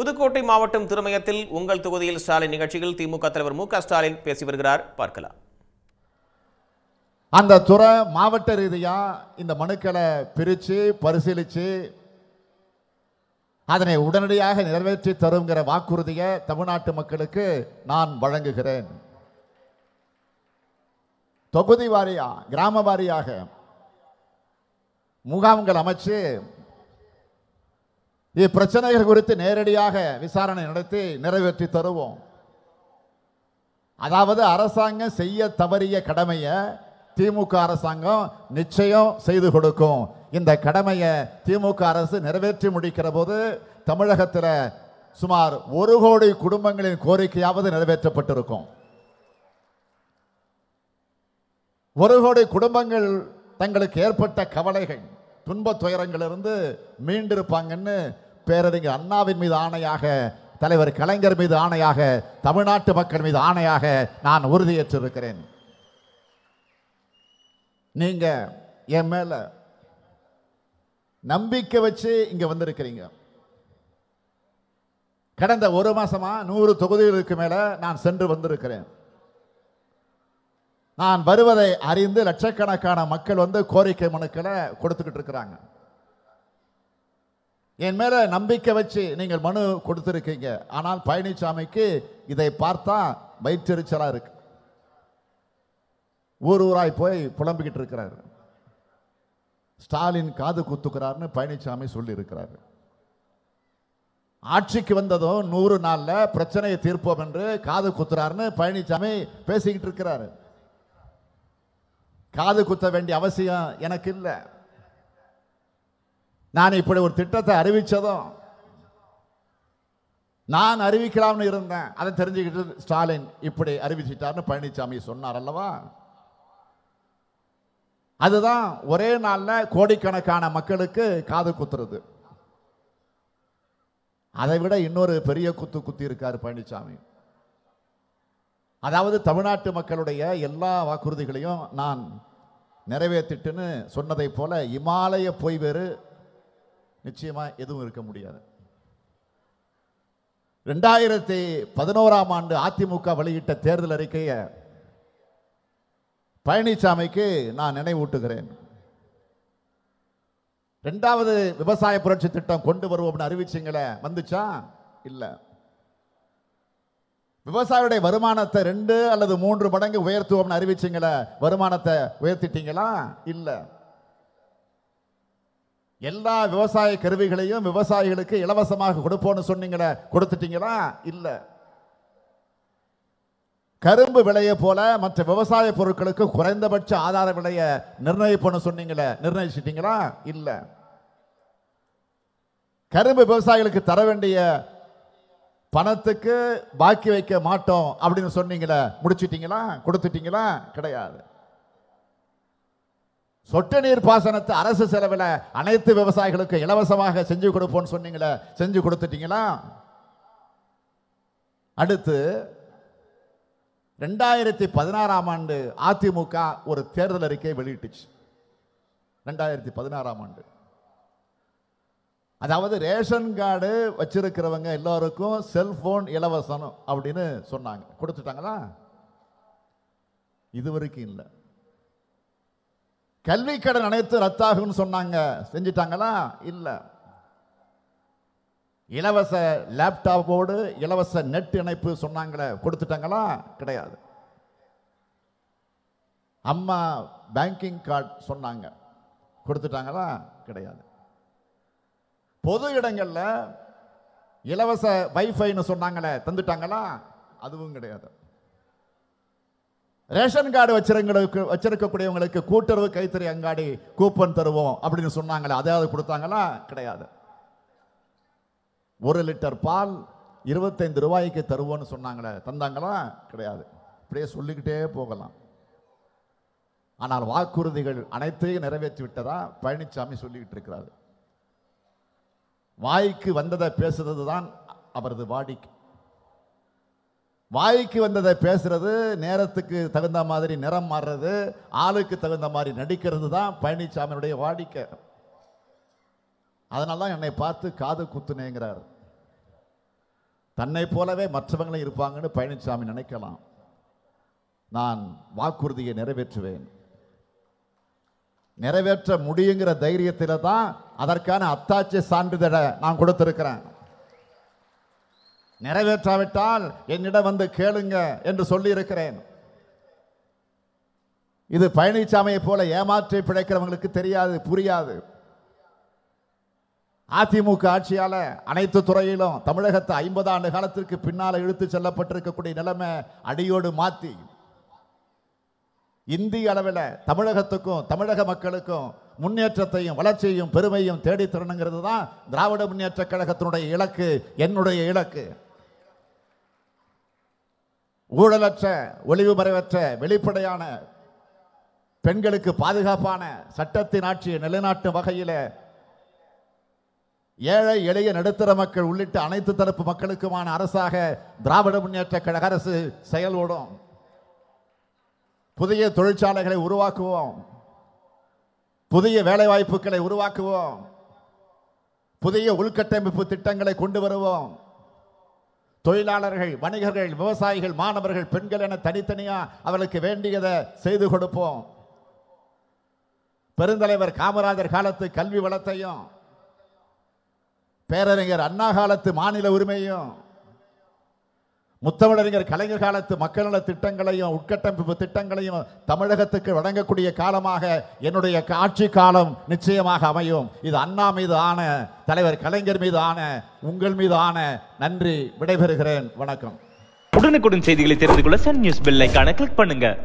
புதுக்கோட்டை மாவட்டம் திருமயத்தில் உங்கள் தொகுதியில் ஸ்டாலின் நிகழ்ச்சியில் திமுக தலைவர் மு ஸ்டாலின் பேசி வருகிறார் பார்க்கலாம் அந்த துறை மாவட்ட ரீதியா இந்த மனுக்களை பிரித்து பரிசீலித்து அதனை உடனடியாக நிறைவேற்றி தருங்கிற வாக்குறுதியை தமிழ்நாட்டு மக்களுக்கு நான் வழங்குகிறேன் தொகுதி வாரியா கிராம வாரியாக முகாம்கள் அமைச்சு இப்பிரச்சனைகள் குறித்து நேரடியாக விசாரணை நடத்தி நிறைவேற்றி தருவோம் அதாவது அரசாங்கம் செய்ய தவறிய கடமையை திமுக அரசாங்கம் நிச்சயம் செய்து கொடுக்கும் இந்த கடமையை திமுக அரசு நிறைவேற்றி முடிக்கிற போது தமிழகத்தில் சுமார் ஒரு கோடி குடும்பங்களின் கோரிக்கையாவது நிறைவேற்றப்பட்டிருக்கும் ஒரு கோடி குடும்பங்கள் தங்களுக்கு ஏற்பட்ட கவலைகள் துன்ப துயரங்களிலிருந்து மீண்டிருப்பாங்கன்னு பேரறிஞர் அண்ணாவின் மீது ஆணையாக தலைவர் கலைஞர் மீது ஆணையாக தமிழ்நாட்டு மக்கள் மீது ஆணையாக நான் உறுதியேற்றிருக்கிறேன் நீங்க என் மேல நம்பிக்கை வச்சு இங்க வந்திருக்கிறீங்க கடந்த ஒரு மாசமா நூறு தொகுதிகளுக்கு மேல நான் சென்று வந்திருக்கிறேன் நான் வருவதை அறிந்து லட்சக்கணக்கான மக்கள் வந்து கோரிக்கை மனுக்களை கொடுத்துக்கிட்டு இருக்கிறாங்க என் மேலே நம்பிக்கை வச்சு நீங்கள் மனு கொடுத்துருக்கீங்க ஆனால் பழனிசாமிக்கு இதை பார்த்தா வயிற்றெரிச்சலாக இருக்கு ஊர் ஊராய் போய் புலம்பிக்கிட்டு இருக்கிறார் ஸ்டாலின் காது குத்துக்கிறார்னு பழனிசாமி சொல்லியிருக்கிறார் ஆட்சிக்கு வந்ததும் நூறு நாளில் பிரச்சனையை தீர்ப்போம் என்று காது குத்துறாருன்னு பழனிசாமி பேசிக்கிட்டு இருக்கிறாரு காது குத்த வேண்டிய அவசியம் எனக்கு இல்லை நான் இப்படி ஒரு திட்டத்தை அறிவித்ததும் நான் அறிவிக்கலாம்னு இருந்தேன் அதை தெரிஞ்சுக்கிட்டு ஸ்டாலின் இப்படி அறிவிச்சிட்டார்னு பழனிசாமி சொன்னார் அல்லவா அதுதான் ஒரே நாளில் கோடிக்கணக்கான மக்களுக்கு காது குத்துறது அதை விட இன்னொரு பெரிய குத்து குத்தி இருக்கார் பழனிசாமி அதாவது தமிழ்நாட்டு மக்களுடைய எல்லா வாக்குறுதிகளையும் நான் நிறைவேற்றிட்டுன்னு சொன்னதை போல இமாலய போய் வேறு நிச்சயமாக எதுவும் இருக்க முடியாது ரெண்டாயிரத்தி பதினோராம் ஆண்டு அதிமுக வெளியிட்ட தேர்தல் அறிக்கையை பழனிசாமிக்கு நான் நினைவூட்டுகிறேன் ரெண்டாவது விவசாய புரட்சி திட்டம் கொண்டு வருவோம்னு அறிவிச்சிங்களே வந்துச்சா இல்லை விவசாயிகளுடைய வருமானத்தை ரெண்டு அல்லது மூன்று மடங்கு உயர்த்துவோம்னு அறிவிச்சிங்களே வருமானத்தை உயர்த்திட்டீங்களா இல்லை எல்லா விவசாய கருவிகளையும் விவசாயிகளுக்கு இலவசமாக கொடுப்போம்னு சொன்னீங்களே கொடுத்துட்டீங்களா இல்லை கரும்பு விலையை போல மற்ற விவசாய பொருட்களுக்கு குறைந்தபட்ச ஆதார விலையை நிர்ணயிப்போம்னு சொன்னீங்களே நிர்ணயிச்சிட்டீங்களா இல்லை கரும்பு விவசாயிகளுக்கு தர வேண்டிய பணத்துக்கு பாக்கி வைக்க மாட்டோம் அப்படின்னு சொன்னீங்களே முடிச்சிட்டீங்களா கொடுத்துட்டீங்களா கிடையாது சொட்டு நீர் பாசனத்தை அரசு செலவில் அனைத்து விவசாயிகளுக்கு இலவசமாக செஞ்சு கொடுப்போம்னு சொன்னீங்களே செஞ்சு கொடுத்துட்டீங்களா அடுத்து ரெண்டாயிரத்தி பதினாறாம் ஆண்டு அதிமுக ஒரு தேர்தல் அறிக்கையை வெளியிட்டுச்சு ரெண்டாயிரத்தி பதினாறாம் ஆண்டு அதாவது ரேஷன் கார்டு வச்சிருக்கிறவங்க எல்லோருக்கும் செல்ஃபோன் இலவசம் அப்படின்னு சொன்னாங்க கொடுத்துட்டாங்களா இது வரைக்கும் இல்லை கல்வி கடன் அனைத்து ரத்தாகும்னு சொன்னாங்க செஞ்சிட்டாங்களா இல்லை இலவச லேப்டாப்போடு இலவச நெட் இணைப்பு சொன்னாங்களே கொடுத்துட்டாங்களா கிடையாது அம்மா பேங்கிங் கார்டு சொன்னாங்க கொடுத்துட்டாங்களா கிடையாது பொது இடங்களில் இலவச வைஃபைன்னு சொன்னாங்களே தந்துட்டாங்களா அதுவும் கிடையாது ரேஷன் கார்டு வச்சிருக்க வச்சிருக்கக்கூடியவங்களுக்கு கூட்டுறவு கைத்தறி அங்காடி கூப்பன் தருவோம் அப்படின்னு சொன்னாங்களே அதாவது கொடுத்தாங்களா கிடையாது ஒரு லிட்டர் பால் இருபத்தைந்து ரூபாய்க்கு தருவோன்னு சொன்னாங்களே தந்தாங்களா கிடையாது இப்படியே சொல்லிக்கிட்டே போகலாம் ஆனால் வாக்குறுதிகள் அனைத்தையும் நிறைவேற்றி விட்டதா பழனிசாமி சொல்லிக்கிட்டு இருக்கிறாரு வாய்க்கு வந்ததை பேசுறது தான் அவரது வாடிக்கை வாய்க்கு வந்ததை பேசுறது நேரத்துக்கு தகுந்த மாதிரி நிறம் மாறுறது ஆளுக்கு தகுந்த மாதிரி நடிக்கிறது தான் பழனிசாமியினுடைய வாடிக்கை அதனால தான் என்னை பார்த்து காது குத்துனேங்கிறார் தன்னை போலவே மற்றவங்களும் இருப்பாங்கன்னு பழனிசாமி நினைக்கலாம் நான் வாக்குறுதியை நிறைவேற்றுவேன் நிறைவேற்ற முடியுங்கிற தைரியத்தில் தான் அதற்கான அத்தாட்சி சான்றிதழை நான் கொடுத்திருக்கிறேன் நிறைவேற்றாவிட்டால் என்னிடம் வந்து கேளுங்க என்று சொல்லியிருக்கிறேன் இது பழனிசாமியை போல ஏமாற்றி பிழைக்கிறவங்களுக்கு தெரியாது புரியாது அதிமுக ஆட்சியால் அனைத்து துறையிலும் தமிழகத்தை ஐம்பது ஆண்டு காலத்திற்கு பின்னால் இழுத்து செல்லப்பட்டிருக்கக்கூடிய நிலைமை அடியோடு மாற்றி இந்திய அளவில் தமிழகத்துக்கும் தமிழக மக்களுக்கும் முன்னேற்றத்தையும் வளர்ச்சியையும் பெருமையும் தேடித்தரணுங்கிறது தான் திராவிட முன்னேற்ற கழகத்தினுடைய இலக்கு என்னுடைய இலக்கு ஊழலற்ற ஒளிவு மறைவற்ற வெளிப்படையான பெண்களுக்கு பாதுகாப்பான சட்டத்தின் ஆட்சியை நிலைநாட்டும் வகையில் ஏழை எளிய நடுத்தர மக்கள் உள்ளிட்ட அனைத்து தரப்பு மக்களுக்குமான அரசாக திராவிட முன்னேற்ற கழக அரசு செயல்படும் புதிய தொழிற்சாலைகளை உருவாக்குவோம் புதிய வேலைவாய்ப்புகளை உருவாக்குவோம் புதிய உள்கட்டமைப்பு திட்டங்களை கொண்டு வருவோம் தொழிலாளர்கள் வணிகர்கள் விவசாயிகள் மாணவர்கள் பெண்கள் என தனித்தனியாக அவர்களுக்கு வேண்டியதை செய்து கொடுப்போம் பெருந்தலைவர் காமராஜர் காலத்து கல்வி வளத்தையும் பேரறிஞர் அண்ணா காலத்து மாநில உரிமையும் முத்தமிழறிஞர் கலைஞர் காலத்து மக்கள் நல திட்டங்களையும் உட்கட்டமைப்பு திட்டங்களையும் தமிழகத்துக்கு வழங்கக்கூடிய காலமாக என்னுடைய ஆட்சி காலம் நிச்சயமாக அமையும் இது அண்ணா மீது ஆன தலைவர் கலைஞர் மீது ஆன உங்கள் மீது ஆன நன்றி விடைபெறுகிறேன் வணக்கம் உடனுக்குடன் செய்திகளை தெரிந்து கொள்ள சன் நியூஸ் பெல் கிளிக் பண்ணுங்க